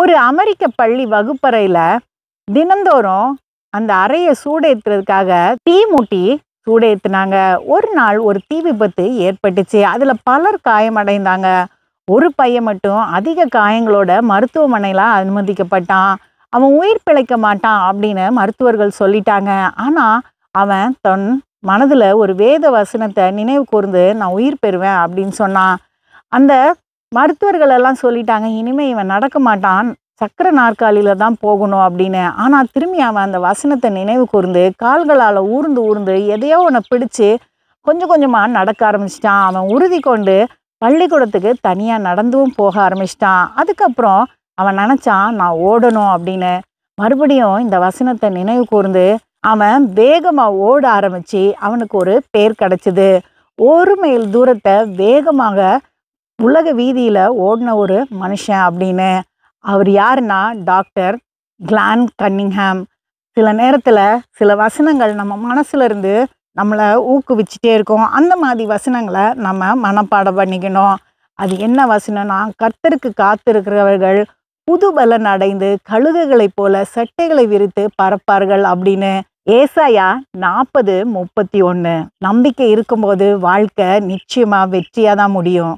ஒரு அமெரிக்க பள்ளி வகுப்பறையில் தினந்தோறும் அந்த அறையை சூடேற்றுறதுக்காக தீ மூட்டி சூடேற்றுனாங்க ஒரு நாள் ஒரு தீ விபத்து ஏற்பட்டுச்சு அதில் பலர் காயமடைந்தாங்க ஒரு பையன் மட்டும் அதிக காயங்களோட மருத்துவமனையில் அனுமதிக்கப்பட்டான் அவன் உயிர் பிழைக்க மாட்டான் அப்படின்னு மருத்துவர்கள் சொல்லிட்டாங்க ஆனால் அவன் தன் மனதில் ஒரு வேத வசனத்தை நினைவு கூர்ந்து நான் உயிர் பெறுவேன் அப்படின்னு சொன்னான் அந்த மருத்துவர்கள் எல்லாம் சொல்லிட்டாங்க இனிமே இவன் நடக்க மாட்டான் சக்கர நாற்காலியில தான் போகணும் அப்படின்னு ஆனால் திரும்பி அவன் அந்த வசனத்தை நினைவு கூர்ந்து கால்களால் ஊர்ந்து ஊர்ந்து எதையோ ஒன்று பிடிச்சு கொஞ்சம் கொஞ்சமாக நடக்க ஆரம்பிச்சிட்டான் அவன் உறுதி கொண்டு பள்ளிக்கூடத்துக்கு தனியாக நடந்தும் போக ஆரம்பிச்சிட்டான் அதுக்கப்புறம் அவன் நினச்சான் நான் ஓடணும் அப்படின்னு மறுபடியும் இந்த வசனத்தை நினைவு கூர்ந்து அவன் வேகமாக ஓட ஆரம்பித்து அவனுக்கு ஒரு பேர் கிடச்சிது ஒரு மைல் தூரத்தை வேகமாக உலக வீதியில் ஓடின ஒரு மனுஷன் அப்படின்னு அவர் யாருன்னா டாக்டர் கிளான் கன்னிங்ஹாம் சில நேரத்தில் சில வசனங்கள் நம்ம மனசுலேருந்து நம்மளை ஊக்குவிச்சுட்டே இருக்கோம் அந்த மாதிரி வசனங்களை நம்ம மனப்பாடம் பண்ணிக்கணும் அது என்ன வசனம்னா கர்த்தருக்கு காத்திருக்கிறவர்கள் புது பலன் அடைந்து கழுகுகளைப் போல சட்டைகளை விரித்து பறப்பார்கள் அப்படின்னு ஏசாயா நாற்பது முப்பத்தி ஒன்று நம்பிக்கை இருக்கும்போது வாழ்க்கை நிச்சயமாக வெற்றியாக தான் முடியும்